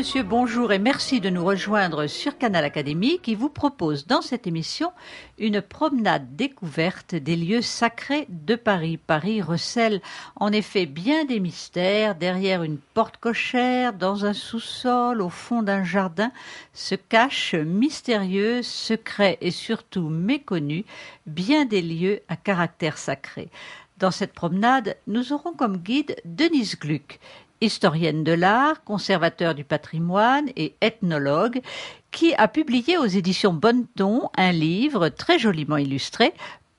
monsieur, bonjour et merci de nous rejoindre sur Canal Académie qui vous propose dans cette émission une promenade découverte des lieux sacrés de Paris. Paris recèle en effet bien des mystères derrière une porte cochère, dans un sous-sol, au fond d'un jardin se cachent mystérieux, secrets et surtout méconnus bien des lieux à caractère sacré. Dans cette promenade, nous aurons comme guide Denise Gluck historienne de l'art, conservateur du patrimoine et ethnologue, qui a publié aux éditions Bonneton un livre très joliment illustré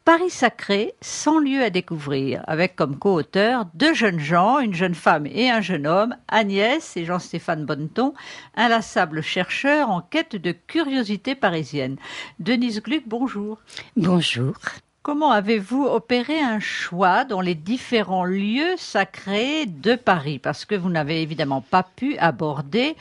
Paris sacré, sans lieu à découvrir, avec comme co auteur deux jeunes gens, une jeune femme et un jeune homme, Agnès et Jean-Stéphane Bonneton, inlassables chercheurs en quête de curiosités parisiennes. Denise Gluck, bonjour. Bonjour. Comment avez-vous opéré un choix dans les différents lieux sacrés de Paris Parce que vous n'avez évidemment pas pu aborder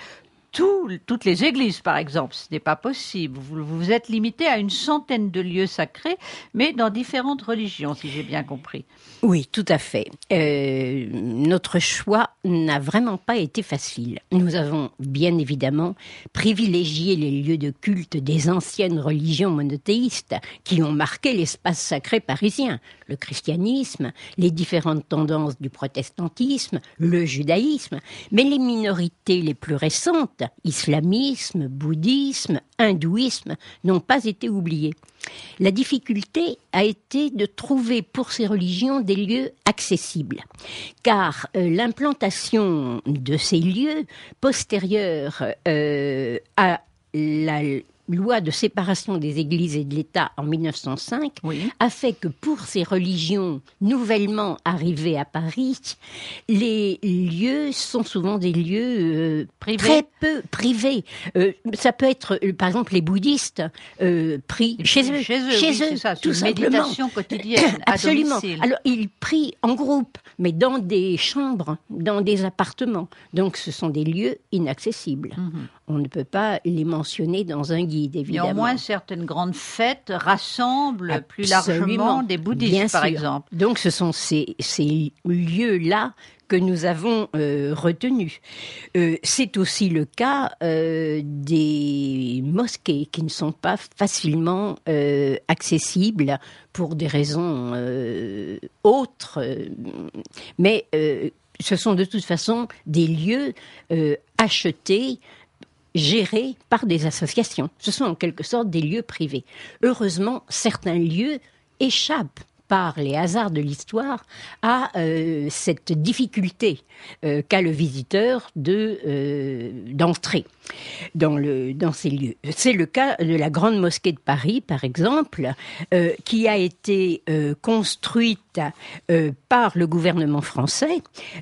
toutes les églises, par exemple. Ce n'est pas possible. Vous, vous êtes limité à une centaine de lieux sacrés, mais dans différentes religions, si j'ai bien compris. Oui, tout à fait. Euh, notre choix n'a vraiment pas été facile. Nous avons bien évidemment privilégié les lieux de culte des anciennes religions monothéistes qui ont marqué l'espace sacré parisien, le christianisme, les différentes tendances du protestantisme, le judaïsme, mais les minorités les plus récentes islamisme, bouddhisme, hindouisme, n'ont pas été oubliés. La difficulté a été de trouver pour ces religions des lieux accessibles, car euh, l'implantation de ces lieux postérieurs euh, à la loi de séparation des Églises et de l'État en 1905 a fait que pour ces religions nouvellement arrivées à Paris, les lieux sont souvent des lieux euh, privés. très peu privés. Euh, ça peut être, euh, par exemple, les bouddhistes prient chez, chez eux, chez eux, oui, ça, tout Méditation quotidienne. Absolument. Alors ils prient en groupe, mais dans des chambres, dans des appartements. Donc ce sont des lieux inaccessibles. Mhm on ne peut pas les mentionner dans un guide, évidemment. moins, certaines grandes fêtes rassemblent plus largement des bouddhistes, par exemple. Donc, ce sont ces, lieux-là que nous avons euh, retenus. Euh, c'est aussi le cas euh, des mosquées qui ne sont pas facilement accessibles pour des raisons autres, mais ce sont de toute façon des lieux achetés gérés par des associations. Ce sont en quelque sorte des lieux privés. Heureusement, certains lieux échappent par les hasards de l'histoire à euh, cette difficulté euh, qu'a le visiteur de euh, d'entrer dans le dans ces lieux. C'est le cas de la grande mosquée de Paris par exemple qui a été construite euh, par le gouvernement français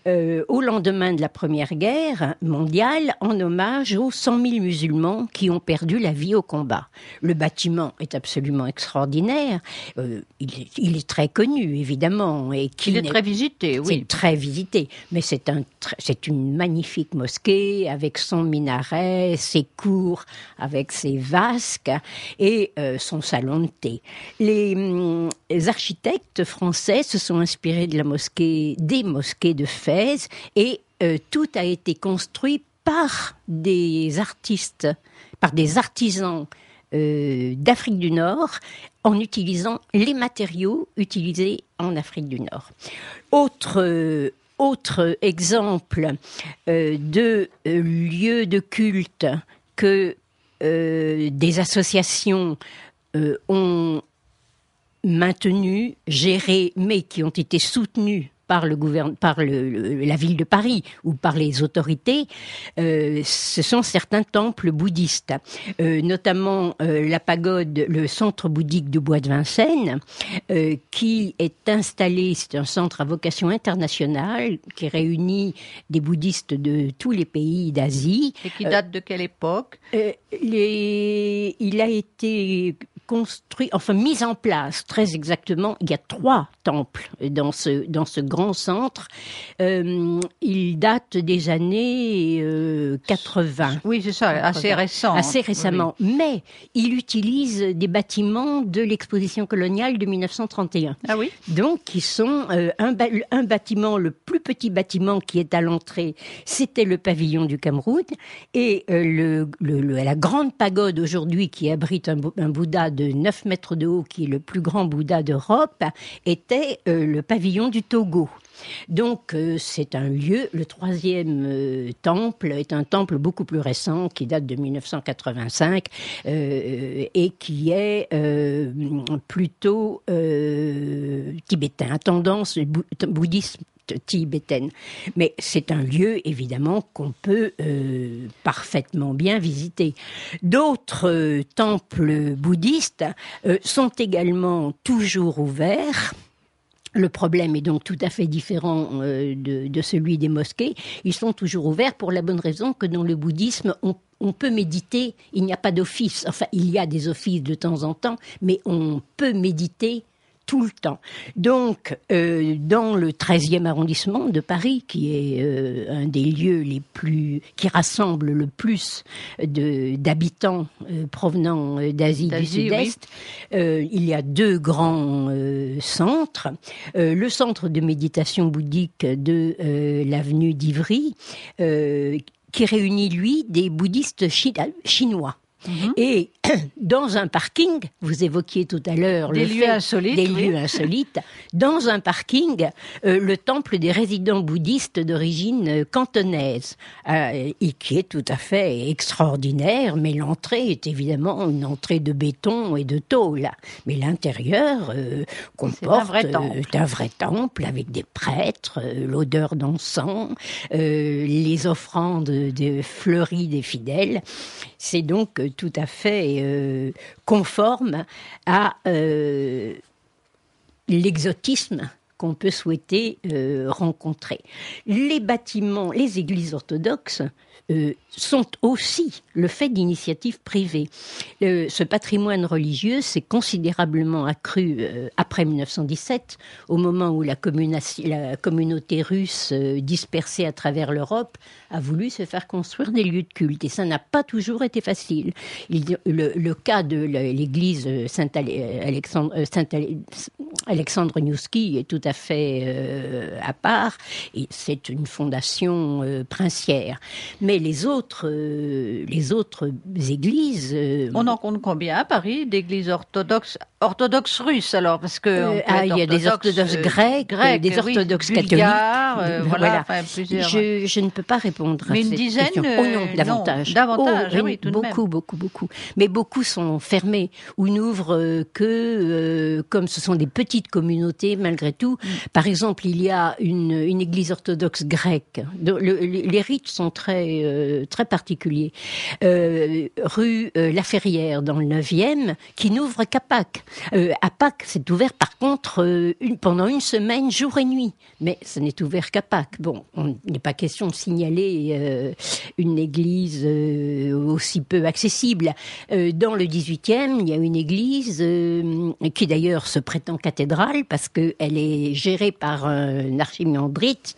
euh, au lendemain de la Première Guerre mondiale en hommage aux 100 000 musulmans qui ont perdu la vie au combat. Le bâtiment est absolument extraordinaire. Euh, il, est, très connu, évidemment. Et il est très visité, oui. C'est très visité. Mais c'est un, une magnifique mosquée avec son minaret, ses cours, avec ses vasques et son salon de thé. les hum, architectes français se sont inspirés de la mosquée, des mosquées de Fès, et euh, tout a été construit par des artistes, par des artisans euh, d'Afrique du Nord, en utilisant les matériaux utilisés en Afrique du Nord. Autre euh, autre exemple de lieu de culte que des associations ont maintenus, gérés, mais qui ont été soutenus par, le, par la ville de Paris ou par les autorités, euh, ce sont certains temples bouddhistes, euh, notamment euh, la pagode, le centre bouddhique du Bois de Vincennes, qui est installé, c'est un centre à vocation internationale qui réunit des bouddhistes de tous les pays d'Asie. Et qui date de quelle époque Il a été construit, enfin mis en place très exactement. Il y a trois temples dans ce dans ce grand centre. Euh, il date des années 80. Euh, oui, c'est ça, assez récent. Hein. Assez récemment. Mais il utilise des bâtiments de l'exposition coloniale de 1931. Ah oui. Donc qui sont euh, un, un bâtiment, le plus petit bâtiment qui est à l'entrée, c'était le pavillon du Cameroun et le, la grande pagode aujourd'hui qui abrite un, un Bouddha de 9 mètres de haut, qui est le plus grand Bouddha d'Europe, était euh, le pavillon du Togo. Donc euh, c'est un lieu, le troisième euh, temple est un temple beaucoup plus récent qui date de 1985 et qui est plutôt tibétain, à tendance bouddhiste. bouddhisme tibétaine. Mais c'est un lieu, évidemment, qu'on peut euh, parfaitement bien visiter. D'autres euh, temples bouddhistes euh, sont également toujours ouverts. Le problème est donc tout à fait différent de, celui des mosquées. Ils sont toujours ouverts pour la bonne raison que dans le bouddhisme, on peut méditer. Il n'y a pas d'office. Enfin, il y a des offices de temps en temps, mais on peut méditer tout le temps. Donc, euh, dans le 13e arrondissement de Paris, qui est euh, un des lieux les plus, qui rassemble le plus d'habitants euh, provenant d'Asie du Sud-Est, il y a deux grands centres. le centre de méditation bouddhique de l'avenue d'Ivry, qui réunit, lui, des bouddhistes chinois. Mhm. Et dans un parking, vous évoquiez tout à l'heure des lieux insolites, des lieux insolites, dans un parking, euh, le temple des résidents bouddhistes d'origine euh, cantonaise, euh, et qui est tout à fait extraordinaire, mais l'entrée est évidemment une entrée de béton et de tôle, mais l'intérieur euh, comporte un vrai, un vrai, temple avec des prêtres, l'odeur d'encens, les offrandes de fleuries des fidèles. C'est donc tout à fait euh, conforme à euh, l'exotisme qu'on peut souhaiter euh, rencontrer. Les bâtiments, les églises orthodoxes euh, sont aussi le fait d'initiatives privées. Euh, ce patrimoine religieux s'est considérablement accru euh, après 1917, au moment où la, communauté russe dispersée à travers l'Europe a voulu se faire construire des lieux de culte. Et ça n'a pas toujours été facile. le, cas de l'église Saint-Alexandre Saint Newski est tout à fait à part. C'est une fondation princière. Mais les autres, euh, les autres églises. Euh, on en compte combien à Paris d'églises orthodoxes, orthodoxes russes alors Parce que. Euh, ah, il y a des orthodoxes grecs, des orthodoxes catholiques. voilà. je, ne peux pas répondre Mais une dizaine, question. Oh non, davantage. davantage, oh, oui, beaucoup, beaucoup, beaucoup, Mais beaucoup sont fermés ou n'ouvrent que, comme ce sont des petites communautés malgré tout. Par exemple, il y a une, une église orthodoxe grecque. les rites sont très euh, très particulier. Euh, rue euh, La Ferrière, dans le 9e, qui n'ouvre qu'à Pâques. à Pâques, c'est ouvert par contre pendant une semaine, jour et nuit. Mais ce n'est ouvert qu'à Pâques. Bon, il n'est pas question de signaler une église aussi peu accessible. dans le 18e, il y a une église qui d'ailleurs se prétend cathédrale parce qu'elle est gérée par un archimandrite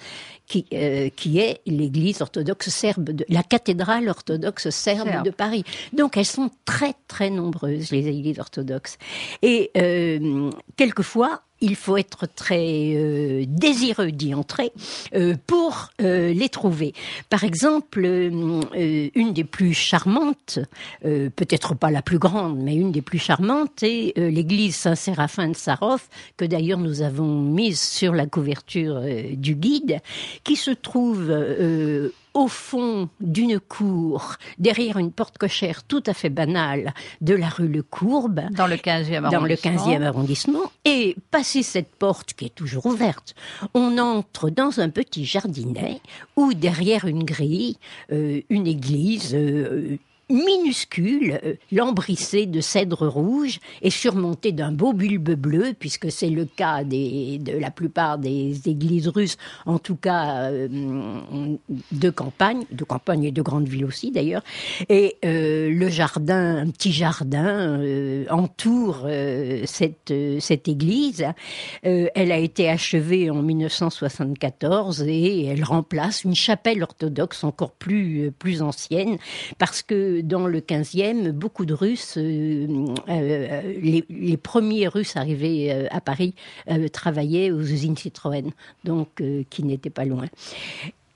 euh, qui, est l'église orthodoxe serbe, de, la cathédrale orthodoxe serbe, de Paris. Donc elles sont très très nombreuses, les églises orthodoxes. Et euh, quelquefois, il faut être très euh, désireux d'y entrer euh, pour euh, les trouver. Par exemple, une des plus charmantes, peut-être pas la plus grande, mais une des plus charmantes, est l'église Saint-Séraphin de Sarov, que d'ailleurs nous avons mise sur la couverture du guide, qui se trouve au fond d'une cour, derrière une porte cochère tout à fait banale de la rue Le Courbe. Dans le 15e arrondissement. Et passer cette porte qui est toujours ouverte, on entre dans un petit jardinet où derrière une grille, euh, une église, euh, minuscule, euh, lambrissée de cèdre rouge et surmontée d'un beau bulbe bleu, puisque c'est le cas des, de la plupart des églises russes, en tout cas euh, de campagne, de campagne et de grande ville aussi d'ailleurs. Et euh, le jardin, un petit jardin entoure cette, cette église. elle a été achevée en 1974 et elle remplace une chapelle orthodoxe encore plus, plus ancienne, parce que dans le 15e, beaucoup de Russes, euh, euh, les, premiers Russes arrivés euh, à Paris, travaillaient aux usines Citroën, donc qui n'étaient pas loin.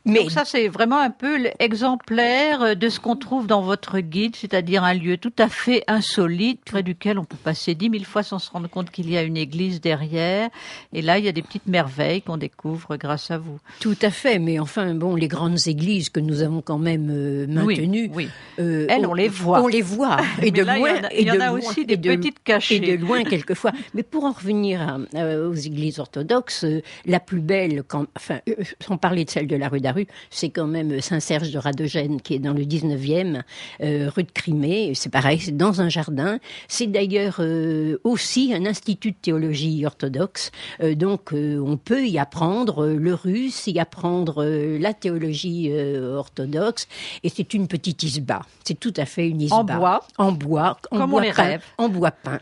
Donc ça, c'est vraiment un peu l'exemplaire euh, de ce qu'on trouve dans votre guide, c'est-à-dire un lieu tout à fait insolite, près duquel on peut passer dix mille fois sans se rendre compte qu'il y a une église derrière. Et là, il y a des petites merveilles qu'on découvre grâce à vous. Tout à fait, mais enfin, bon, les grandes églises que nous avons quand même euh, maintenues, oui, euh, elles, on, les voit. On les voit. Et de loin, il y en a, aussi des petites cachées. Et de loin, quelquefois. mais pour en revenir aux églises orthodoxes, la plus belle, quand, enfin, sans parler de celle de la rue d'Arc, c'est quand même Saint-Serge de Radogène qui est dans le 19e, euh, rue de Crimée, c'est pareil, c'est dans un jardin. C'est d'ailleurs euh, aussi un institut de théologie orthodoxe, euh, donc on peut y apprendre le russe, y apprendre la théologie orthodoxe, et c'est une petite isba, c'est tout à fait une isba. En bois En bois, en bois rêve. En bois peint.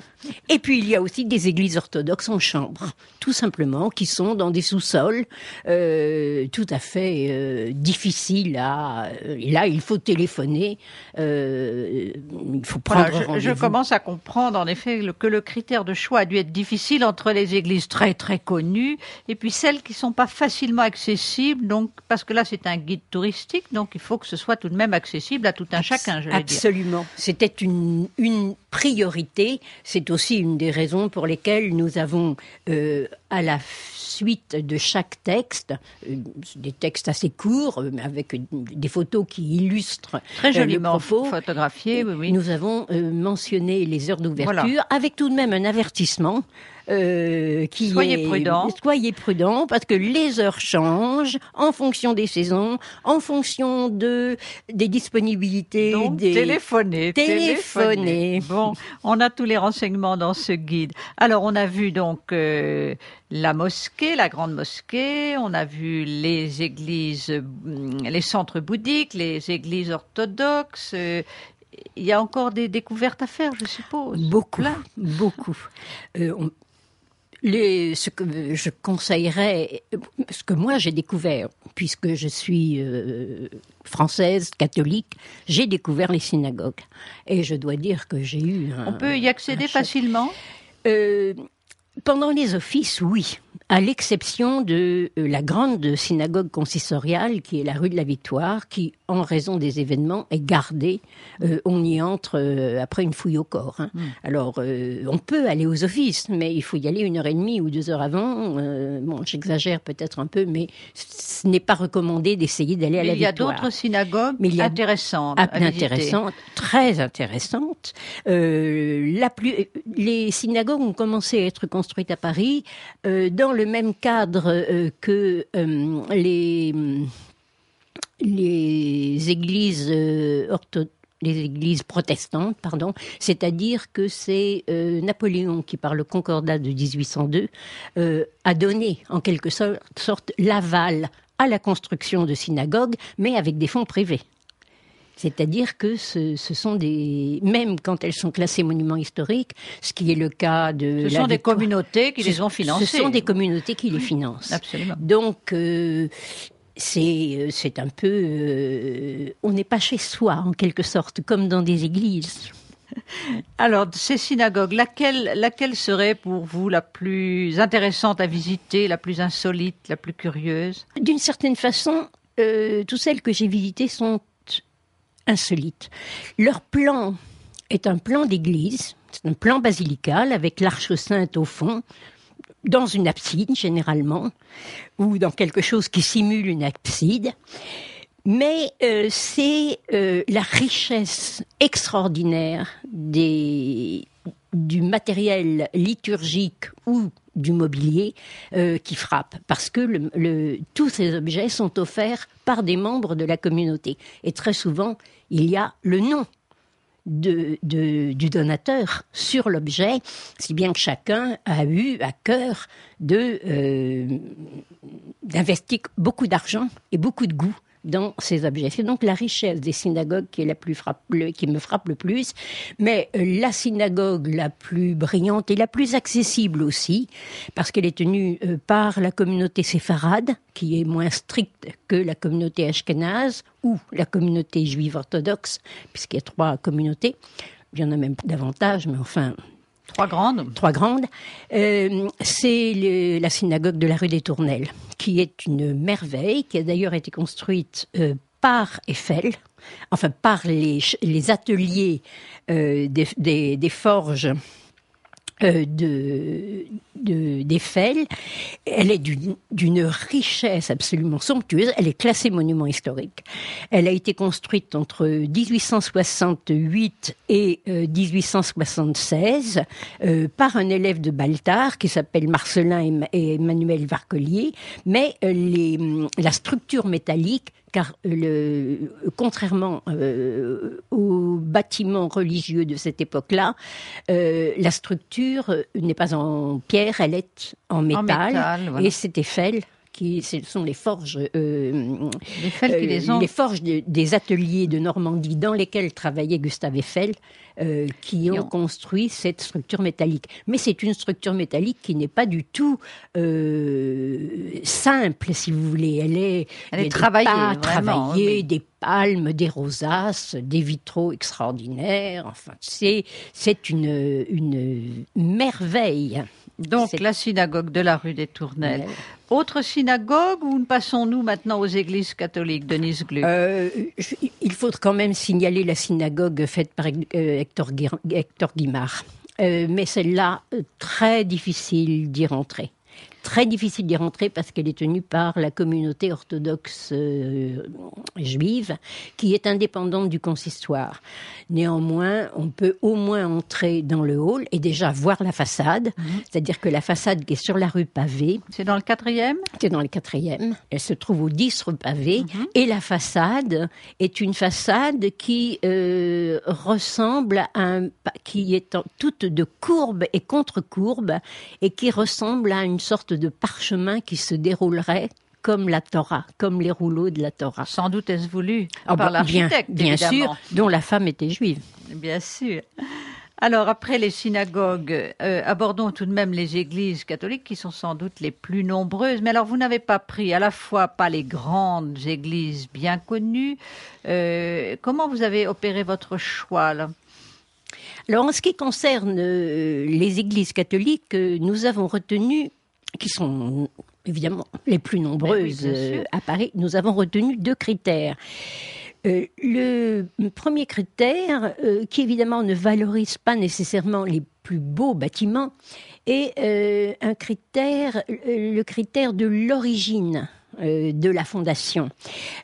Et puis il y a aussi des églises orthodoxes en chambre, tout simplement, qui sont dans des sous-sols, tout à fait euh, difficile à. Euh, là, il faut téléphoner, euh, il faut prendre je, commence à comprendre en effet que le critère de choix a dû être difficile entre les églises très très connues et puis celles qui sont pas facilement accessibles. Donc parce que là, c'est un guide touristique, donc il faut que ce soit tout de même accessible à tout un chacun. Je Absolument. C'était une, priorité. C'est aussi une des raisons pour lesquelles nous avons à la suite de chaque texte, des textes assez court, euh, avec des photos qui illustrent Très euh, les Oui, Nous avons euh, mentionné les heures d'ouverture, avec tout de même un avertissement euh, soyez prudents prudent. Soyez prudent parce que les heures changent en fonction des saisons, en fonction de des disponibilités. Donc, des... Bon, on a tous les renseignements dans ce guide. Alors on a vu donc euh, la mosquée, la grande mosquée, on a vu les églises, mm, les centres bouddhiques, les églises orthodoxes, euh, il y a encore des découvertes à faire, je suppose. Beaucoup, beaucoup. on, ce que euh, je conseillerais, euh, ce que moi j'ai découvert, puisque je suis euh, française, catholique, j'ai découvert les synagogues. Et je dois dire que j'ai eu... On peut y accéder facilement Pendant les offices, oui à l'exception de euh, la grande synagogue consistoriale qui est la rue de la Victoire, qui, en raison des événements, est gardée. Euh, on y entre euh, après une fouille au corps. Hein. Hmm. Alors, on peut aller aux offices, mais il faut y aller une heure et demie ou deux heures avant. bon, j'exagère peut-être un peu, mais ce n'est pas recommandé d'essayer d'aller à la Victoire. Mais il y a d'autres synagogues mais il intéressantes. Ah, intéressantes, très intéressantes. la les synagogues ont commencé à être construites à Paris dans le même cadre euh, que euh, les, les églises euh, orthodoxes les églises protestantes, pardon, c'est-à-dire que c'est Napoléon qui, par le Concordat de 1802, a donné en quelque sorte l'aval à la construction de synagogues, mais avec des fonds privés. C'est-à-dire que ce, sont des, même quand elles sont classées monuments historiques, ce qui est le cas de. Ce sont des communautés qui les ont financées. Ce sont des communautés qui les financent. Absolument. Donc. Euh, c'est euh, c'est un peu euh, on n'est pas chez soi en quelque sorte comme dans des églises. Alors, ces synagogues, laquelle, laquelle serait pour vous la plus intéressante à visiter, la plus insolite, la plus curieuse D'une certaine façon, toutes celles que j'ai visitées sont insolite. Leur plan est un plan d'église, c'est un plan basilical avec l'arche sainte au fond, dans une abside généralement, ou dans quelque chose qui simule une abside. Mais euh, c'est euh, la richesse extraordinaire des, du matériel liturgique ou du mobilier euh, qui frappe, parce que tous ces objets sont offerts par des membres de la communauté. Et très souvent, il y a le nom de, du donateur sur l'objet, si bien que chacun a eu à cœur de euh, d'investir beaucoup d'argent et beaucoup de goût dans ces objets. C'est donc la richesse des synagogues qui, est la plus qui me frappe le plus, mais euh, la synagogue la plus brillante et la plus accessible aussi, parce qu'elle est tenue euh, par la communauté séfarade, qui est moins stricte que la communauté ashkénaze ou la communauté juive orthodoxe, puisqu'il y a trois communautés. Il y en a même davantage, mais enfin, Trois grandes. Trois grandes. Euh, c'est la synagogue de la rue des Tournelles, qui est une merveille, qui a d'ailleurs été construite euh, par Eiffel, enfin par les, ateliers euh, des, forges de de, d'Eiffel. Elle est d'une, richesse absolument somptueuse. Elle est classée monument historique. Elle a été construite entre 1868 et 1876 euh, euh, par un élève de Baltard qui s'appelle Marcelin et Emmanuel Varcolier. Mais euh, la structure métallique car contrairement aux bâtiments religieux de cette époque-là, la structure n'est pas en pierre, elle est en métal. Et c'est Eiffel qui ce sont les forges, euh, euh, les, forges des ateliers de Normandie dans lesquels travaillait Gustave Eiffel, euh, qui ont, construit cette structure métallique. Mais c'est une structure métallique qui n'est pas du tout simple, si vous voulez. Elle est, travaillée, pas hein, travaillée des palmes, des rosaces, des vitraux extraordinaires. Enfin, c'est une, une merveille. Donc la synagogue de la rue des Tournelles. Autre synagogue ou passons-nous maintenant aux églises catholiques, Denise Gluck euh, Il faut quand même signaler la synagogue faite par euh, Hector, Guimard. Euh, mais celle-là, très difficile d'y rentrer très difficile d'y rentrer parce qu'elle est tenue par la communauté orthodoxe euh, juive qui est indépendante du consistoire. Néanmoins, on peut au moins entrer dans le hall et déjà voir la façade, mhm. c'est-à-dire que la façade qui est sur la rue Pavée. C'est dans le quatrième C'est dans le quatrième. Mhm. Elle se trouve au 10 rue Pavée mhm. et la façade est une façade qui euh, ressemble à un. qui est toute de courbes et contre courbes et qui ressemble à une sorte de parchemin qui se déroulerait comme la Torah, comme les rouleaux de la Torah. Sans doute est-ce voulu ah par l'architecte, bien, sûr, dont la femme était juive. Bien sûr. Alors, après les synagogues, euh, abordons tout de même les églises catholiques qui sont sans doute les plus nombreuses. Mais alors, vous n'avez pas pris à la fois pas les grandes églises bien connues. Euh, comment vous avez opéré votre choix alors en ce qui concerne euh, les églises catholiques, nous avons retenu qui sont évidemment les plus nombreuses ben euh, à Paris, nous avons retenu deux critères. Euh, le premier critère, euh, qui évidemment ne valorise pas nécessairement les plus beaux bâtiments, est un critère, le critère de l'origine euh, de la fondation,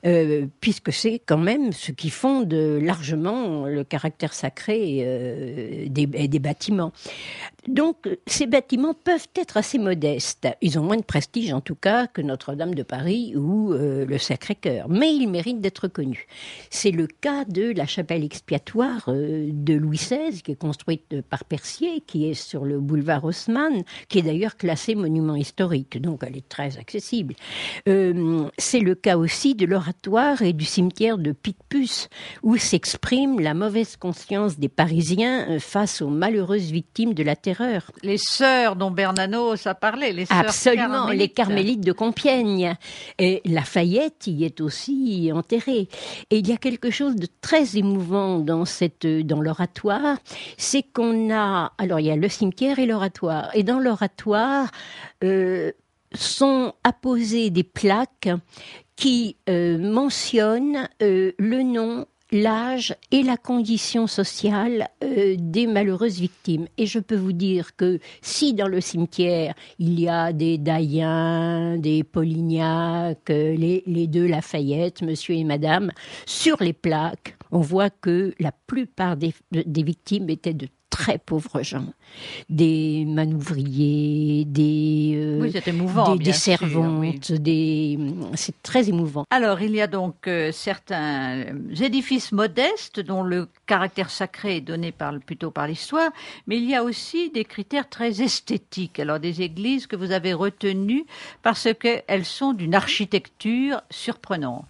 euh, puisque c'est quand même ce qui fonde largement le caractère sacré euh, des, bâtiments. Donc ces bâtiments peuvent être assez modestes. Ils ont moins de prestige en tout cas que Notre-Dame de Paris ou le Sacré-Cœur, mais ils méritent d'être connus. C'est le cas de la chapelle expiatoire de Louis XVI, qui est construite par Percier, qui est sur le boulevard Haussmann, qui est d'ailleurs classée monument historique, donc elle est très accessible. Euh, c'est le cas aussi de l'oratoire et du cimetière de Picpus, où s'exprime la mauvaise conscience des Parisiens euh, face aux malheureuses victimes de la terreur. Les sœurs dont Bernanos a parlé, les sœurs Absolument, les carmélites de Compiègne. Et Lafayette y est aussi enterré. Et il y a quelque chose de très émouvant dans, dans l'oratoire, c'est qu'on a... Alors, il y a le cimetière et l'oratoire. Et dans l'oratoire, euh, sont apposées des plaques qui euh, mentionnent euh, le nom, l'âge et la condition sociale euh, des malheureuses victimes. Et je peux vous dire que si dans le cimetière, il y a des Daïens, des Polignac, les, deux Lafayette, monsieur et madame, sur les plaques, on voit que la plupart des victimes étaient de très pauvres gens, des manouvriers, des euh, des, servantes, c'est très émouvant. Alors il y a donc euh, certains édifices modestes dont le caractère sacré est donné plutôt par l'histoire, mais il y a aussi des critères très esthétiques. Alors des églises que vous avez retenues parce qu'elles sont d'une architecture surprenante.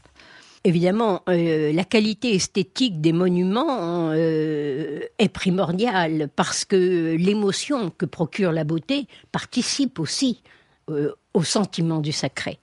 Évidemment, euh, la qualité esthétique des monuments euh, est primordiale parce que l'émotion que procure la beauté participe aussi euh, au sentiment du sacré.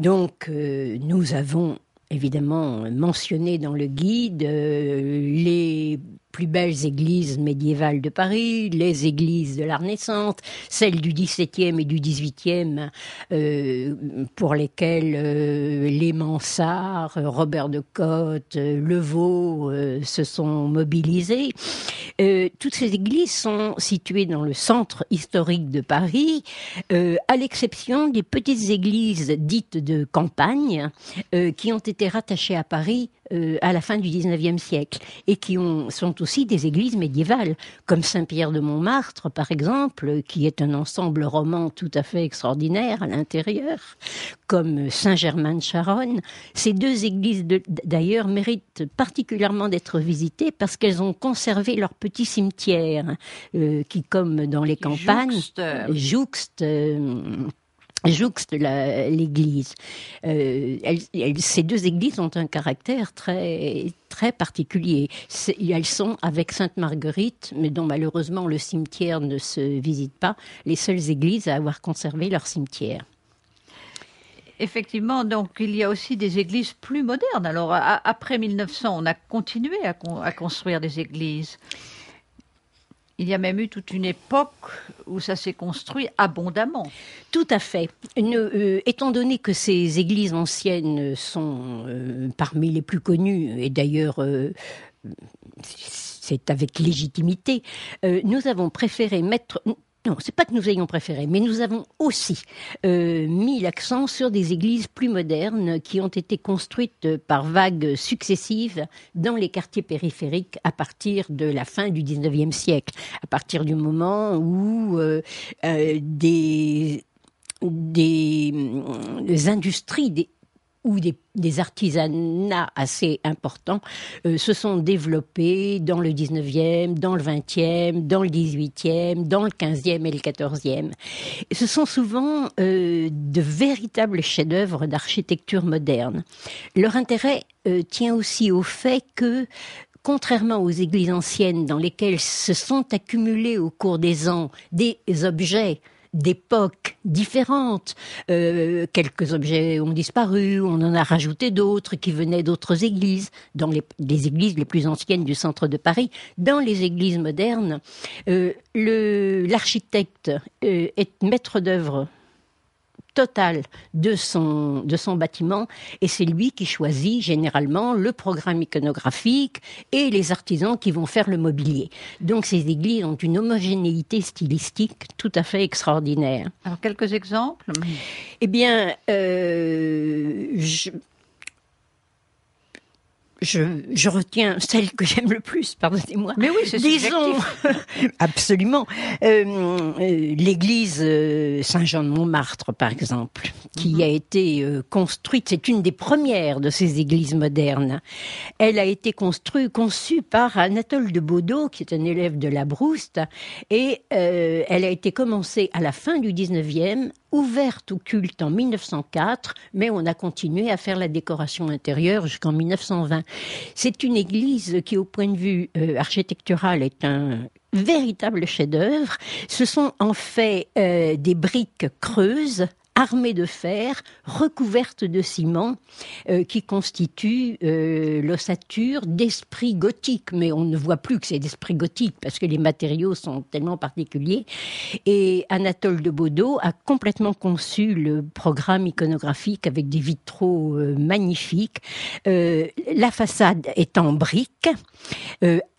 Donc, nous avons évidemment mentionné dans le guide euh, les plus belles églises médiévales de Paris, les églises de la Renaissance, celles du XVIIe et du XVIIIe, euh, pour lesquelles euh, les Mansards, euh, Robert de Cotte, Le euh, se sont mobilisés. Euh, toutes ces églises sont situées dans le centre historique de Paris, euh, à l'exception des petites églises dites de campagne, euh, qui ont été rattachées à Paris euh, à la fin du XIXe siècle et qui ont, sont aussi des églises médiévales, comme Saint-Pierre de Montmartre, par exemple, qui est un ensemble roman tout à fait extraordinaire à l'intérieur, comme Saint-Germain de Charonne. Ces deux églises, d'ailleurs, méritent particulièrement d'être visitées parce qu'elles ont conservé leur petit cimetière, euh, qui, comme dans les campagnes, jouxte, euh, jouxte l'église. Euh, ces deux églises ont un caractère très très particulier. Elles sont avec Sainte Marguerite, mais dont malheureusement le cimetière ne se visite pas, les seules églises à avoir conservé leur cimetière. Effectivement, donc il y a aussi des églises plus modernes. Alors après 1900, on a continué à construire des églises. Il y a même eu toute une époque où ça s'est construit abondamment. Tout à fait. Euh, étant donné que ces églises anciennes sont euh, parmi les plus connues, et d'ailleurs euh, c'est avec légitimité, nous avons préféré mettre non, c'est pas que nous ayons préféré, mais nous avons aussi euh, mis l'accent sur des églises plus modernes qui ont été construites par vagues successives dans les quartiers périphériques à partir de la fin du 19e siècle, à partir du moment où euh, euh, des des, des hum, industries, des ou des, artisanats assez importants euh, se sont développés dans le 19e, dans le 20e, dans le 18e, dans le 15e et le 14e. Ce sont souvent euh, de véritables chefs-d'œuvre d'architecture moderne. Leur intérêt euh, tient aussi au fait que contrairement aux églises anciennes dans lesquelles se sont accumulés au cours des ans des objets d'époques différentes. Euh, quelques objets ont disparu, on en a rajouté d'autres qui venaient d'autres églises, dans les, églises les plus anciennes du centre de Paris, dans les églises modernes. Euh, l'architecte euh, est maître d'œuvre total de son, de son bâtiment et c'est lui qui choisit généralement le programme iconographique et les artisans qui vont faire le mobilier. Donc ces églises ont une homogénéité stylistique tout à fait extraordinaire. Alors quelques exemples Eh bien, euh, je, je, retiens celle que j'aime le plus, pardonnez-moi. Mais oui, c'est Disons, absolument, euh, l'église euh, Saint-Jean-de-Montmartre, par exemple, qui mhm. a été euh, construite, c'est une des premières de ces églises modernes. Elle a été construite, conçue par Anatole de Baudot, qui est un élève de la Brouste, et elle a été commencée à la fin du 19e, ouverte au culte en 1904, mais on a continué à faire la décoration intérieure jusqu'en 1920. C'est une église qui, au point de vue euh, architectural, est un véritable chef-d'œuvre. Ce sont en fait euh, des briques creuses armée de fer, recouverte de ciment, euh, qui constitue euh, l'ossature d'esprit gothique. Mais on ne voit plus que c'est d'esprit gothique parce que les matériaux sont tellement particuliers. Et Anatole de Baudot a complètement conçu le programme iconographique avec des vitraux euh, magnifiques. la façade est en briques,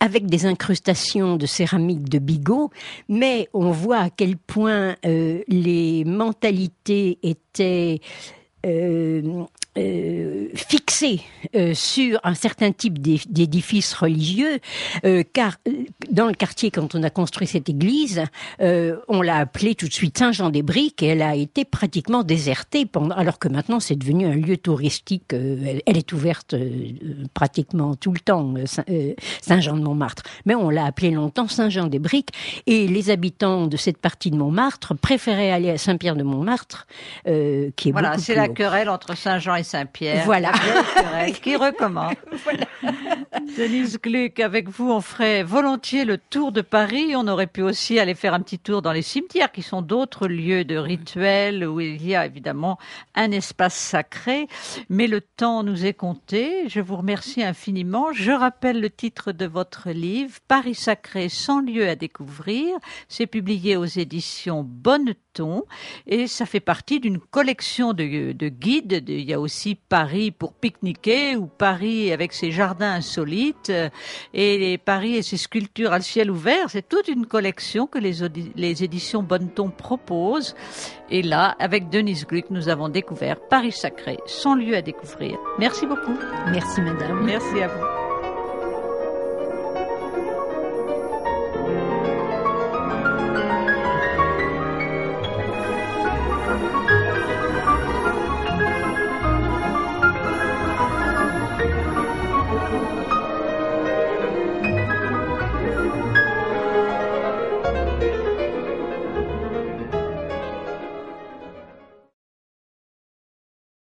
avec des incrustations de céramique de Bigot, mais on voit à quel point les mentalités était euh, fixée euh, fixé euh, sur un certain type d'édifice religieux, euh, car dans le quartier, quand on a construit cette église, on l'a appelée tout de suite Saint-Jean-des-Briques et elle a été pratiquement désertée, pendant, alors que maintenant c'est devenu un lieu touristique. Elle, est ouverte pratiquement tout le temps, Saint-Jean-de-Montmartre. Mais on l'a appelée longtemps Saint-Jean-des-Briques et les habitants de cette partie de Montmartre préféraient aller à Saint-Pierre-de-Montmartre, qui est voilà, c'est la querelle entre Saint-Jean Saint-Pierre. Voilà. qui recommande. Denise Gluck, avec vous, on ferait volontiers le tour de Paris. On aurait pu aussi aller faire un petit tour dans les cimetières, qui sont d'autres lieux de rituels où il y a évidemment un espace sacré. Mais le temps nous est compté. Je vous remercie infiniment. Je rappelle le titre de votre livre, Paris sacré, sans lieux à découvrir. C'est publié aux éditions Bonneton et ça fait partie d'une collection de, de guides. De, il y a aussi aussi Paris pour pique-niquer ou Paris avec ses jardins insolites et Paris et ses sculptures à ciel ouvert. C'est toute une collection que les, les éditions Bonneton proposent. Et là, avec Denise Gluck, nous avons découvert Paris sacré, son lieu à découvrir. Merci beaucoup. Merci madame. Merci à vous.